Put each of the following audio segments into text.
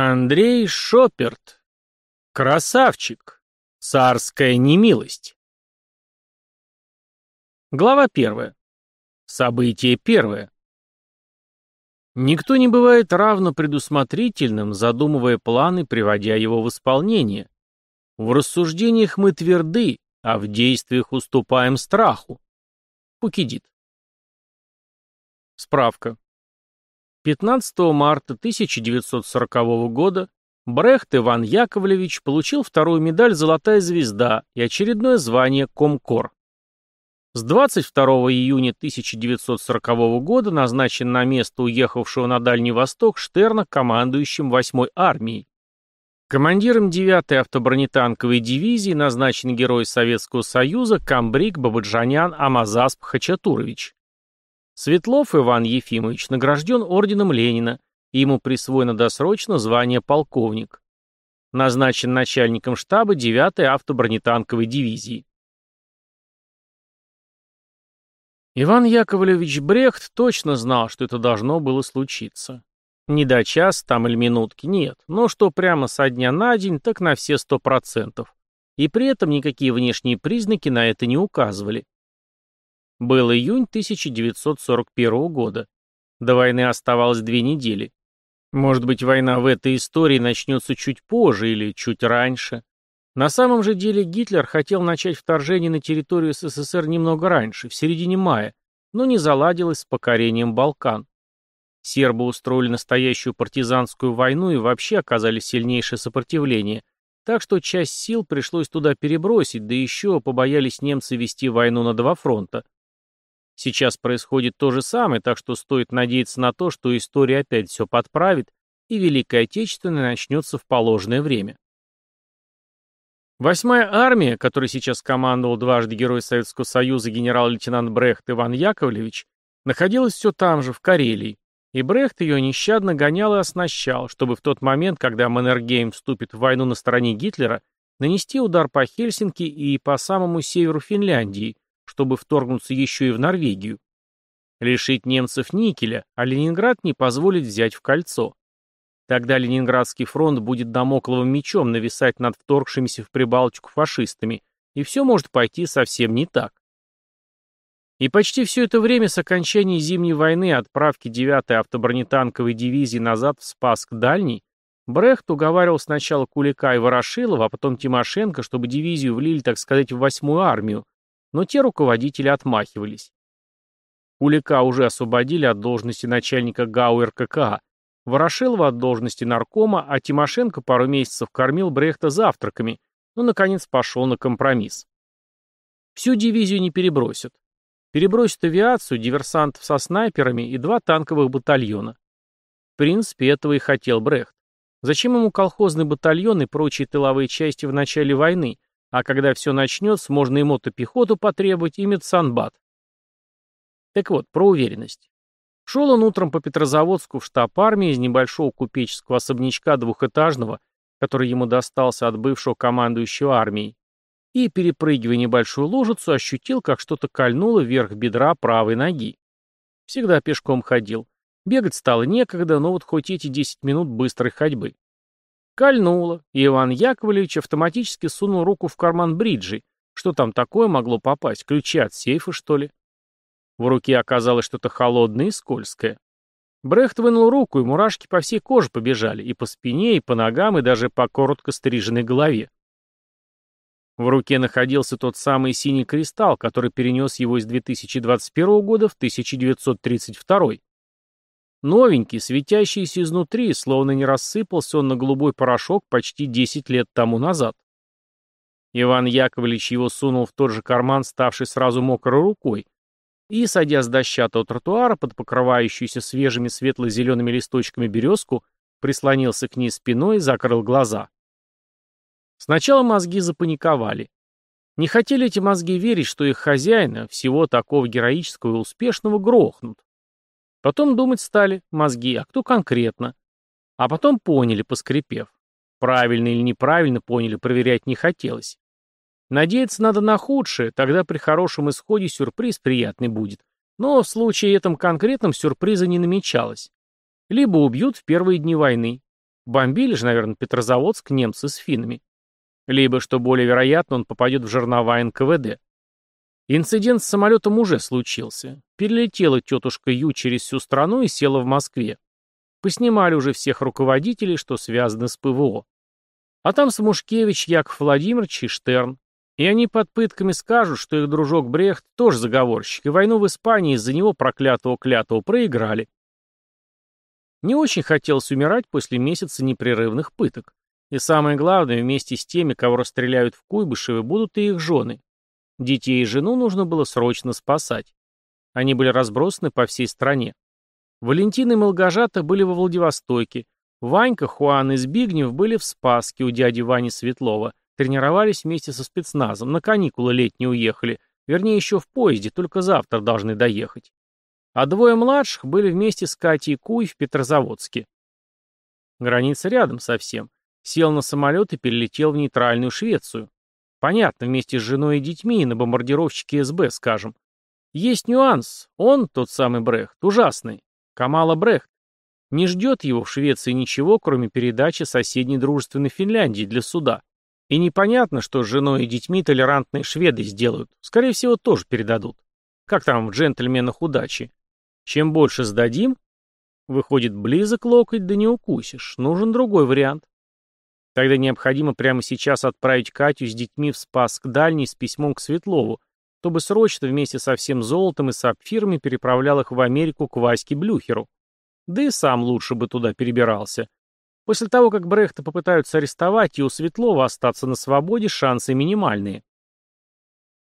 Андрей Шоперт. Красавчик. Царская немилость. Глава первая. Событие первое. Никто не бывает равно предусмотрительным, задумывая планы, приводя его в исполнение. В рассуждениях мы тверды, а в действиях уступаем страху. Пукидит. Справка. 15 марта 1940 года Брехт Иван Яковлевич получил вторую медаль «Золотая звезда» и очередное звание «Комкор». С 22 июня 1940 года назначен на место уехавшего на Дальний Восток Штерна командующим 8-й армией. Командиром 9-й автобронетанковой дивизии назначен герой Советского Союза Камбрик Бабаджанян Амазасп Хачатурович. Светлов Иван Ефимович награжден орденом Ленина, и ему присвоено досрочно звание полковник. Назначен начальником штаба 9-й автобронетанковой дивизии. Иван Яковлевич Брехт точно знал, что это должно было случиться. Не до час там или минутки, нет, но что прямо со дня на день, так на все сто процентов. И при этом никакие внешние признаки на это не указывали. Был июнь 1941 года. До войны оставалось две недели. Может быть, война в этой истории начнется чуть позже или чуть раньше. На самом же деле Гитлер хотел начать вторжение на территорию СССР немного раньше, в середине мая, но не заладилось с покорением Балкан. Сербы устроили настоящую партизанскую войну и вообще оказали сильнейшее сопротивление, так что часть сил пришлось туда перебросить, да еще побоялись немцы вести войну на два фронта – Сейчас происходит то же самое, так что стоит надеяться на то, что история опять все подправит, и Великая Отечественная начнется в положенное время. Восьмая армия, которой сейчас командовал дважды Герой Советского Союза генерал-лейтенант Брехт Иван Яковлевич, находилась все там же, в Карелии, и Брехт ее нещадно гонял и оснащал, чтобы в тот момент, когда Маннергейм вступит в войну на стороне Гитлера, нанести удар по Хельсинки и по самому северу Финляндии – чтобы вторгнуться еще и в Норвегию. Лишить немцев никеля, а Ленинград не позволить взять в кольцо. Тогда Ленинградский фронт будет домокловым мечом нависать над вторгшимися в Прибалтику фашистами, и все может пойти совсем не так. И почти все это время с окончания Зимней войны отправки 9-й автобронетанковой дивизии назад в спаск дальний Брехт уговаривал сначала Кулика и Ворошилова, а потом Тимошенко, чтобы дивизию влили, так сказать, в 8-ю армию, но те руководители отмахивались. Кулика уже освободили от должности начальника ГАУ РКК, Ворошилова от должности наркома, а Тимошенко пару месяцев кормил Брехта завтраками, но, ну, наконец, пошел на компромисс. Всю дивизию не перебросят. Перебросят авиацию, диверсантов со снайперами и два танковых батальона. В принципе, этого и хотел Брехт. Зачем ему колхозный батальон и прочие тыловые части в начале войны, а когда все начнется, можно и мотопехоту потребовать, и медсанбат. Так вот, про уверенность. Шел он утром по Петрозаводску в штаб армии из небольшого купеческого особнячка двухэтажного, который ему достался от бывшего командующего армией, и, перепрыгивая небольшую ложицу, ощутил, как что-то кольнуло вверх бедра правой ноги. Всегда пешком ходил. Бегать стало некогда, но вот хоть эти 10 минут быстрой ходьбы. Кольнуло, и Иван Яковлевич автоматически сунул руку в карман бриджи. Что там такое могло попасть? Ключи от сейфа, что ли? В руке оказалось что-то холодное и скользкое. Брехт вынул руку, и мурашки по всей коже побежали, и по спине, и по ногам, и даже по коротко стриженной голове. В руке находился тот самый синий кристалл, который перенес его из 2021 года в 1932. Новенький, светящийся изнутри, словно не рассыпался он на голубой порошок почти 10 лет тому назад. Иван Яковлевич его сунул в тот же карман, ставший сразу мокрой рукой, и, садя с дощатого тротуара под покрывающуюся свежими светло-зелеными листочками березку, прислонился к ней спиной и закрыл глаза. Сначала мозги запаниковали. Не хотели эти мозги верить, что их хозяина, всего такого героического и успешного, грохнут. Потом думать стали, мозги, а кто конкретно. А потом поняли, поскрипев. Правильно или неправильно поняли, проверять не хотелось. Надеяться надо на худшее, тогда при хорошем исходе сюрприз приятный будет. Но в случае этом конкретном сюрприза не намечалось. Либо убьют в первые дни войны. Бомбили же, наверное, Петрозаводск немцы с финами. Либо, что более вероятно, он попадет в жернова НКВД. Инцидент с самолетом уже случился. Перелетела тетушка Ю через всю страну и села в Москве. Поснимали уже всех руководителей, что связано с ПВО. А там Смушкевич, Яков Владимирович и Штерн. И они под пытками скажут, что их дружок Брехт тоже заговорщик, и войну в Испании из-за него проклятого-клятого проиграли. Не очень хотелось умирать после месяца непрерывных пыток. И самое главное, вместе с теми, кого расстреляют в Куйбышеве, будут и их жены. Детей и жену нужно было срочно спасать. Они были разбросаны по всей стране. Валентин и Малгажата были во Владивостоке. Ванька, Хуан и Збигнев были в Спаске у дяди Вани Светлова. Тренировались вместе со спецназом. На каникулы летние уехали. Вернее, еще в поезде, только завтра должны доехать. А двое младших были вместе с Катей Куй в Петрозаводске. Граница рядом совсем. Сел на самолет и перелетел в нейтральную Швецию. Понятно, вместе с женой и детьми, и на бомбардировщике СБ, скажем. Есть нюанс. Он, тот самый Брехт, ужасный. Камала Брехт. Не ждет его в Швеции ничего, кроме передачи соседней дружественной Финляндии для суда. И непонятно, что с женой и детьми толерантные шведы сделают. Скорее всего, тоже передадут. Как там в «Джентльменах удачи»? Чем больше сдадим, выходит близок локоть, да не укусишь. Нужен другой вариант. Тогда необходимо прямо сейчас отправить Катю с детьми в Спасск Дальний с письмом к Светлову, чтобы срочно вместе со всем золотом и сапфирами переправлял их в Америку к Ваське Блюхеру. Да и сам лучше бы туда перебирался. После того, как Брехта попытаются арестовать, и у Светлова остаться на свободе шансы минимальные.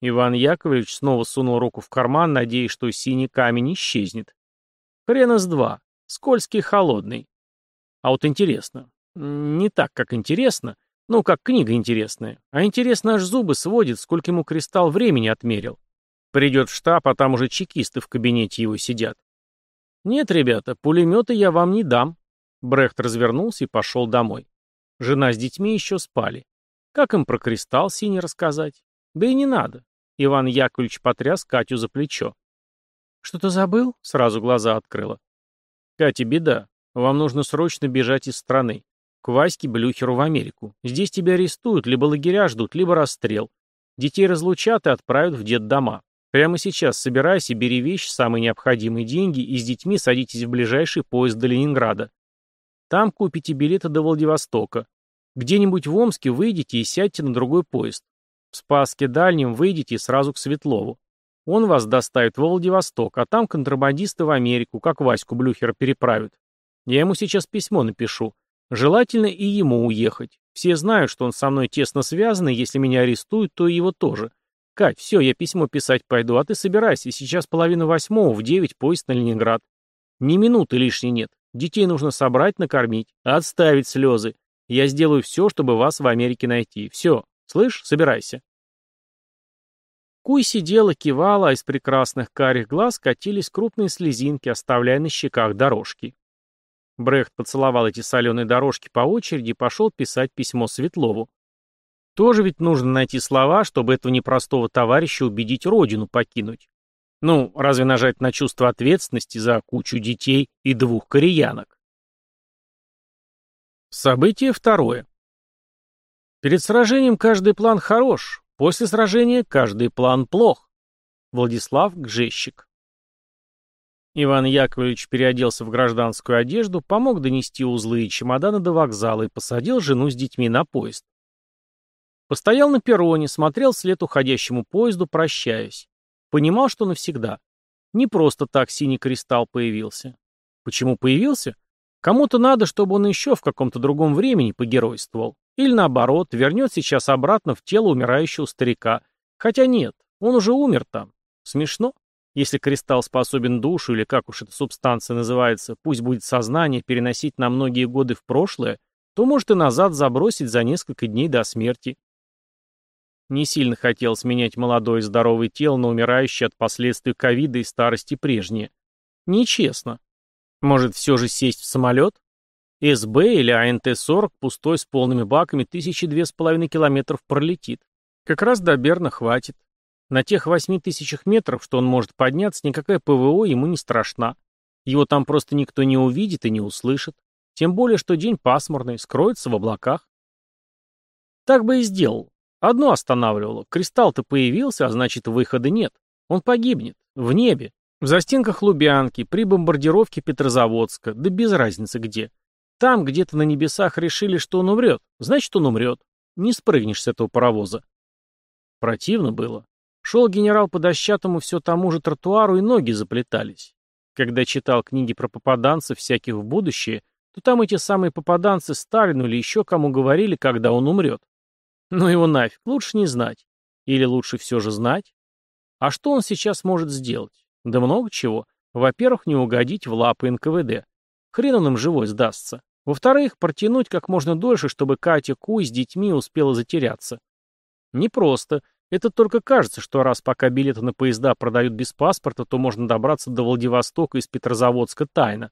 Иван Яковлевич снова сунул руку в карман, надеясь, что синий камень исчезнет. Хрена с два. Скользкий и холодный. А вот интересно, не так, как интересно. Ну, как книга интересная. А интересно аж зубы сводит, сколько ему кристалл времени отмерил. Придет в штаб, а там уже чекисты в кабинете его сидят. «Нет, ребята, пулеметы я вам не дам». Брехт развернулся и пошел домой. Жена с детьми еще спали. Как им про кристалл синий рассказать? Да и не надо. Иван Яковлевич потряс Катю за плечо. «Что-то забыл?» — сразу глаза открыла. «Катя, беда. Вам нужно срочно бежать из страны к Ваське Блюхеру в Америку. Здесь тебя арестуют, либо лагеря ждут, либо расстрел. Детей разлучат и отправят в детдома. Прямо сейчас собирайся, бери вещи, самые необходимые деньги и с детьми садитесь в ближайший поезд до Ленинграда. Там купите билеты до Владивостока. Где-нибудь в Омске выйдите и сядьте на другой поезд. В Спаске Дальнем выйдите и сразу к Светлову. Он вас доставит во Владивосток, а там контрабандисты в Америку, как Ваську Блюхера переправят. Я ему сейчас письмо напишу. Желательно и ему уехать. Все знают, что он со мной тесно связан, и если меня арестуют, то и его тоже. Кать, все, я письмо писать пойду, а ты собирайся, сейчас половина восьмого, в девять поезд на Ленинград. Ни минуты лишней нет. Детей нужно собрать, накормить, отставить слезы. Я сделаю все, чтобы вас в Америке найти. Все, слышь, собирайся. Куй сидела, кивала, а из прекрасных карих глаз катились крупные слезинки, оставляя на щеках дорожки. Брехт поцеловал эти соленые дорожки по очереди и пошел писать письмо Светлову. Тоже ведь нужно найти слова, чтобы этого непростого товарища убедить родину покинуть. Ну, разве нажать на чувство ответственности за кучу детей и двух кореянок? Событие второе. Перед сражением каждый план хорош, после сражения каждый план плох. Владислав Гжещик Иван Яковлевич переоделся в гражданскую одежду, помог донести узлы и чемоданы до вокзала и посадил жену с детьми на поезд. Постоял на перроне, смотрел вслед уходящему поезду, прощаясь. Понимал, что навсегда. Не просто так синий кристалл появился. Почему появился? Кому-то надо, чтобы он еще в каком-то другом времени погеройствовал. Или наоборот, вернет сейчас обратно в тело умирающего старика. Хотя нет, он уже умер там. Смешно? Если кристалл способен душу, или как уж эта субстанция называется, пусть будет сознание, переносить на многие годы в прошлое, то может и назад забросить за несколько дней до смерти. Не сильно хотел сменять молодое и здоровое тело на умирающее от последствий ковида и старости прежнее. Нечестно. Может, все же сесть в самолет? СБ или АНТ-40 пустой с полными баками тысячи две с половиной километров пролетит. Как раз до Берна хватит. На тех восьми тысячах метров, что он может подняться, никакая ПВО ему не страшна. Его там просто никто не увидит и не услышит. Тем более, что день пасмурный, скроется в облаках. Так бы и сделал. Одно останавливало. Кристалл-то появился, а значит, выхода нет. Он погибнет. В небе. В застенках Лубянки, при бомбардировке Петрозаводска, да без разницы где. Там, где-то на небесах, решили, что он умрет. Значит, он умрет. Не спрыгнешь с этого паровоза. Противно было. Шел генерал по дощатому все тому же тротуару, и ноги заплетались. Когда читал книги про попаданцев всяких в будущее, то там эти самые попаданцы Сталину или еще кому говорили, когда он умрет. Но его нафиг, лучше не знать. Или лучше все же знать. А что он сейчас может сделать? Да много чего. Во-первых, не угодить в лапы НКВД. Хрен он им живой сдастся. Во-вторых, протянуть как можно дольше, чтобы Катя Куй с детьми успела затеряться. Непросто, это только кажется, что раз пока билеты на поезда продают без паспорта, то можно добраться до Владивостока из Петрозаводска тайно.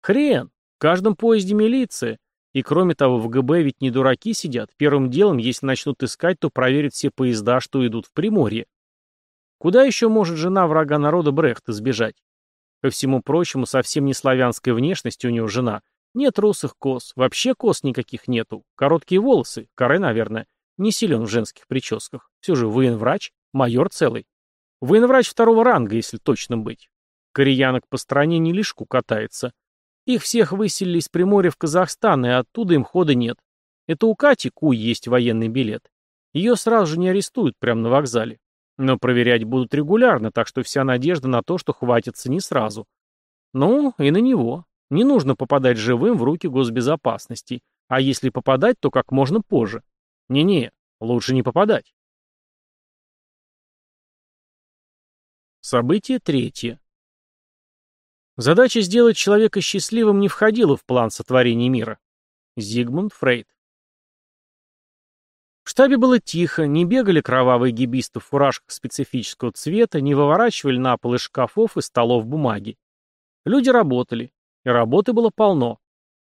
Хрен! В каждом поезде милиция. И кроме того, в ГБ ведь не дураки сидят. Первым делом, если начнут искать, то проверят все поезда, что идут в Приморье. Куда еще может жена врага народа Брехта сбежать? Ко всему прочему, совсем не славянской внешности у него жена. Нет русых кос, вообще кос никаких нету. Короткие волосы, коры, наверное. Не силен в женских прическах. Все же военврач, майор целый. Военврач второго ранга, если точно быть. Кореянок по стране не лишку катается. Их всех выселили из Приморья в Казахстан, и оттуда им хода нет. Это у Кати Куй есть военный билет. Ее сразу же не арестуют прямо на вокзале. Но проверять будут регулярно, так что вся надежда на то, что хватится не сразу. Ну, и на него. Не нужно попадать живым в руки госбезопасности. А если попадать, то как можно позже. Не-не, лучше не попадать. Событие третье. Задача сделать человека счастливым не входила в план сотворения мира. Зигмунд Фрейд. В штабе было тихо, не бегали кровавые гибисты в фуражках специфического цвета, не выворачивали на пол из шкафов и столов бумаги. Люди работали, и работы было полно.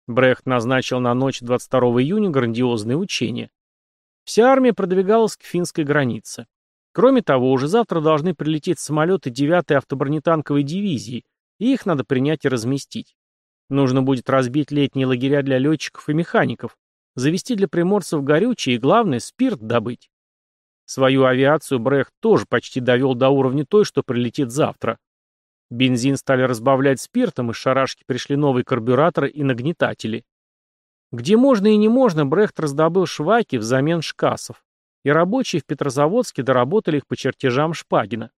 Брехт назначил на ночь 22 июня грандиозные учения. Вся армия продвигалась к финской границе. Кроме того, уже завтра должны прилететь самолеты 9-й автобронетанковой дивизии, и их надо принять и разместить. Нужно будет разбить летние лагеря для летчиков и механиков, завести для приморцев горючее и, главное, спирт добыть. Свою авиацию Брехт тоже почти довел до уровня той, что прилетит завтра. Бензин стали разбавлять спиртом, из шарашки пришли новые карбюраторы и нагнетатели. Где можно и не можно, Брехт раздобыл шваки взамен шкасов, и рабочие в Петрозаводске доработали их по чертежам Шпагина.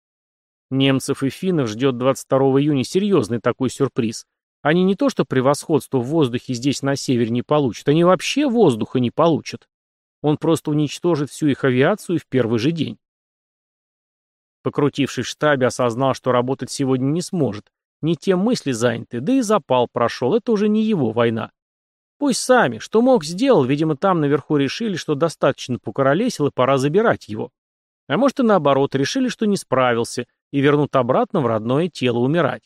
Немцев и финнов ждет 22 июня серьезный такой сюрприз. Они не то что превосходство в воздухе здесь на севере не получат, они вообще воздуха не получат. Он просто уничтожит всю их авиацию в первый же день. Покрутившись в штабе, осознал, что работать сегодня не сможет. Не те мысли заняты, да и запал прошел, это уже не его война. Пусть сами. Что мог, сделал. Видимо, там наверху решили, что достаточно покоролесил и пора забирать его. А может и наоборот, решили, что не справился и вернут обратно в родное тело умирать.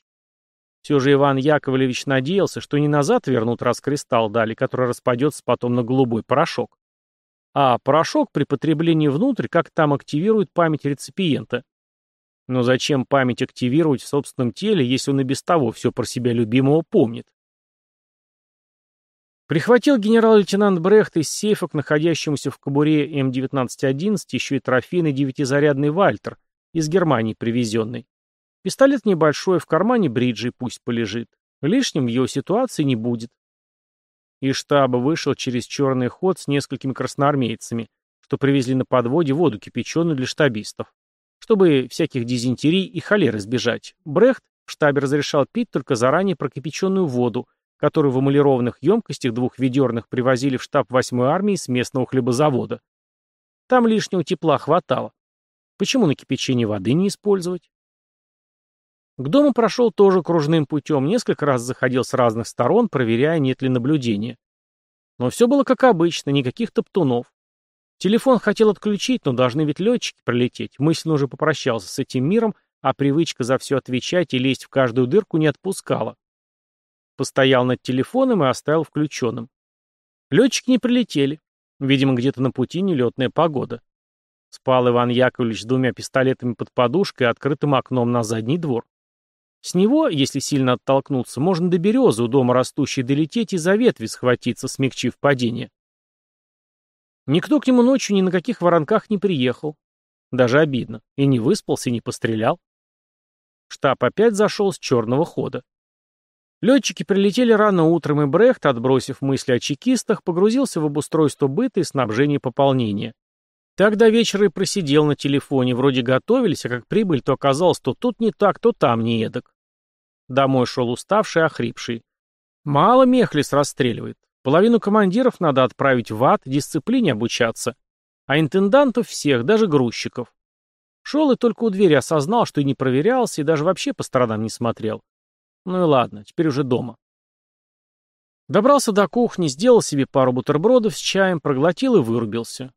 Все же Иван Яковлевич надеялся, что не назад вернут, раз кристалл дали, который распадется потом на голубой порошок. А порошок при потреблении внутрь как там активирует память реципиента. Но зачем память активировать в собственном теле, если он и без того все про себя любимого помнит? Прихватил генерал-лейтенант Брехт из сейфа к находящемуся в кобуре М1911 еще и трофейный девятизарядный «Вальтер», из Германии привезенный. Пистолет небольшой, в кармане бриджи пусть полежит. Лишним в его ситуации не будет. И штаба вышел через черный ход с несколькими красноармейцами, что привезли на подводе воду кипяченую для штабистов, чтобы всяких дизентерий и холер избежать. Брехт в штабе разрешал пить только заранее прокипяченную воду – который в эмалированных емкостях двух ведерных привозили в штаб 8-й армии с местного хлебозавода. Там лишнего тепла хватало. Почему на кипячение воды не использовать? К дому прошел тоже кружным путем, несколько раз заходил с разных сторон, проверяя, нет ли наблюдения. Но все было как обычно, никаких топтунов. Телефон хотел отключить, но должны ведь летчики прилететь. Мысленно уже попрощался с этим миром, а привычка за все отвечать и лезть в каждую дырку не отпускала. Постоял над телефоном и оставил включенным. Летчики не прилетели. Видимо, где-то на пути нелетная погода. Спал Иван Яковлевич с двумя пистолетами под подушкой и открытым окном на задний двор. С него, если сильно оттолкнуться, можно до березы у дома растущей долететь и за ветви схватиться, смягчив падение. Никто к нему ночью ни на каких воронках не приехал. Даже обидно. И не выспался, и не пострелял. Штаб опять зашел с черного хода. Летчики прилетели рано утром, и Брехт, отбросив мысли о чекистах, погрузился в обустройство быта и снабжение пополнения. Тогда до вечера и просидел на телефоне, вроде готовились, а как прибыль, то оказалось, то тут не так, то там не эдак. Домой шел уставший, охрипший. Мало Мехлис расстреливает. Половину командиров надо отправить в ад, дисциплине обучаться. А интендантов всех, даже грузчиков. Шел и только у двери осознал, что и не проверялся, и даже вообще по сторонам не смотрел. Ну и ладно, теперь уже дома. Добрался до кухни, сделал себе пару бутербродов с чаем, проглотил и вырубился.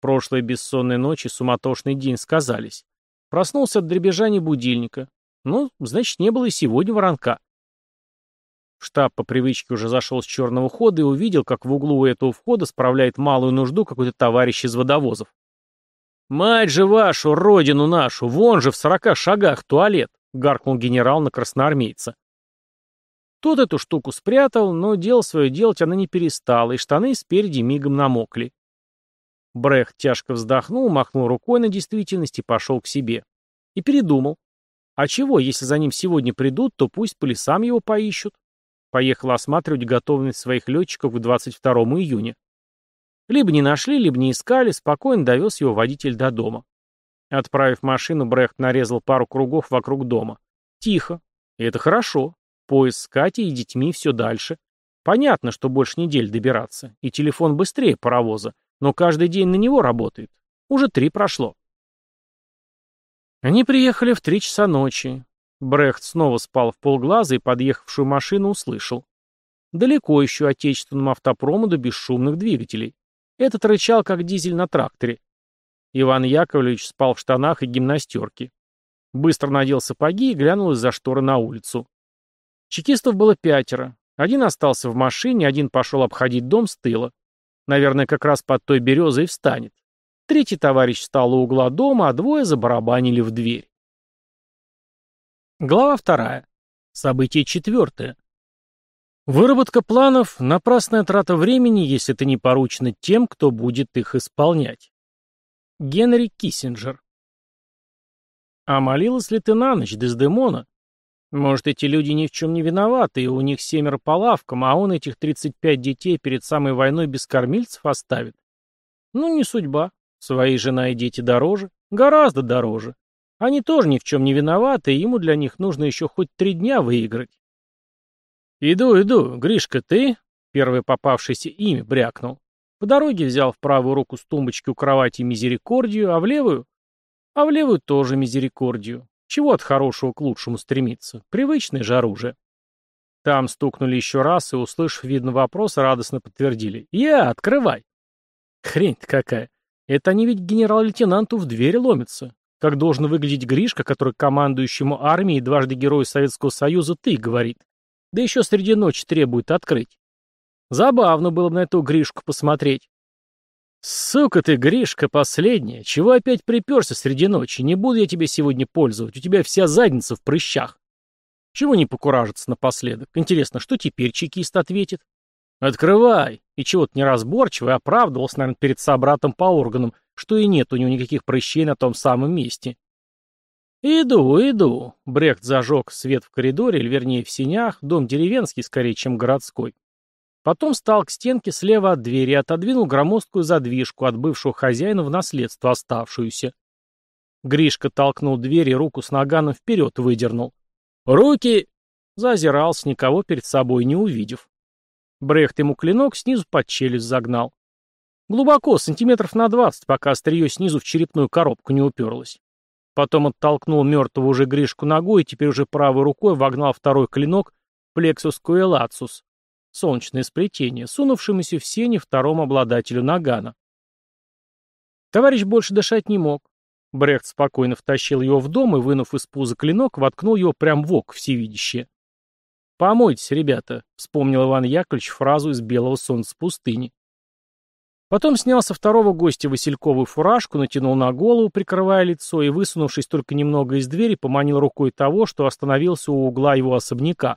Прошлые бессонные ночи, суматошный день сказались. Проснулся от дребезжания будильника. Ну, значит, не было и сегодня воронка. штаб по привычке уже зашел с черного хода и увидел, как в углу у этого входа справляет малую нужду какой-то товарищ из водовозов. «Мать же вашу, родину нашу, вон же в сорока шагах туалет!» — гаркнул генерал на красноармейца. Тот эту штуку спрятал, но дело свое делать она не перестала, и штаны спереди мигом намокли. Брех тяжко вздохнул, махнул рукой на действительность и пошел к себе. И передумал. А чего, если за ним сегодня придут, то пусть по лесам его поищут. Поехал осматривать готовность своих летчиков к 22 июня. Либо не нашли, либо не искали, спокойно довез его водитель до дома. Отправив машину, Брехт нарезал пару кругов вокруг дома. Тихо. И это хорошо. Поезд с Катей и детьми все дальше. Понятно, что больше недель добираться, и телефон быстрее паровоза, но каждый день на него работает. Уже три прошло. Они приехали в три часа ночи. Брехт снова спал в полглаза и подъехавшую машину услышал. Далеко еще отечественному автопрому до бесшумных двигателей. Этот рычал, как дизель на тракторе. Иван Яковлевич спал в штанах и гимнастерке. Быстро надел сапоги и глянул из-за шторы на улицу. Чекистов было пятеро. Один остался в машине, один пошел обходить дом с тыла. Наверное, как раз под той березой встанет. Третий товарищ встал у угла дома, а двое забарабанили в дверь. Глава вторая. Событие четвертое. Выработка планов – напрасная трата времени, если это не поручено тем, кто будет их исполнять. Генри Киссинджер. А молилась ли ты на ночь, Дездемона? Может, эти люди ни в чем не виноваты, и у них семеро по лавкам, а он этих 35 детей перед самой войной без кормильцев оставит? Ну, не судьба. Свои жена и дети дороже, гораздо дороже. Они тоже ни в чем не виноваты, и ему для них нужно еще хоть три дня выиграть. «Иду, иду, Гришка, ты?» Первое попавшееся имя брякнул. По дороге взял в правую руку с тумбочки у кровати мизерикордию, а в левую? А в левую тоже мизерикордию. Чего от хорошего к лучшему стремиться? Привычное же оружие. Там стукнули еще раз и, услышав, видно, вопрос, радостно подтвердили. «Я, открывай!» Хрень-то какая! Это они ведь генерал-лейтенанту в дверь ломятся. Как должен выглядеть Гришка, который командующему армией дважды герой Советского Союза «ты» говорит. Да еще среди ночи требует открыть. Забавно было бы на эту Гришку посмотреть. «Сука ты, Гришка, последняя! Чего опять приперся среди ночи? Не буду я тебе сегодня пользовать, у тебя вся задница в прыщах!» «Чего не покуражиться напоследок? Интересно, что теперь чекист ответит?» «Открывай!» И чего-то неразборчиво и оправдывался, наверное, перед собратом по органам, что и нет у него никаких прыщей на том самом месте. «Иду, иду!» Брехт зажег свет в коридоре, или вернее в синях, дом деревенский скорее, чем городской. Потом стал к стенке слева от двери и отодвинул громоздкую задвижку от бывшего хозяина в наследство оставшуюся. Гришка толкнул дверь и руку с наганом вперед выдернул. «Руки!» Зазирался, никого перед собой не увидев. Брехт ему клинок снизу под челюсть загнал. Глубоко, сантиметров на двадцать, пока острие снизу в черепную коробку не уперлось. Потом оттолкнул мертвого уже Гришку ногой и теперь уже правой рукой вогнал второй клинок в плексус коэлацус, солнечное сплетение, сунувшемуся в сене второму обладателю нагана. Товарищ больше дышать не мог. Брехт спокойно втащил его в дом и, вынув из пуза клинок, воткнул его прямо в ок всевидящее. «Помойтесь, ребята», — вспомнил Иван Яковлевич фразу из «Белого солнца пустыни». Потом снял со второго гостя васильковую фуражку, натянул на голову, прикрывая лицо, и, высунувшись только немного из двери, поманил рукой того, что остановился у угла его особняка.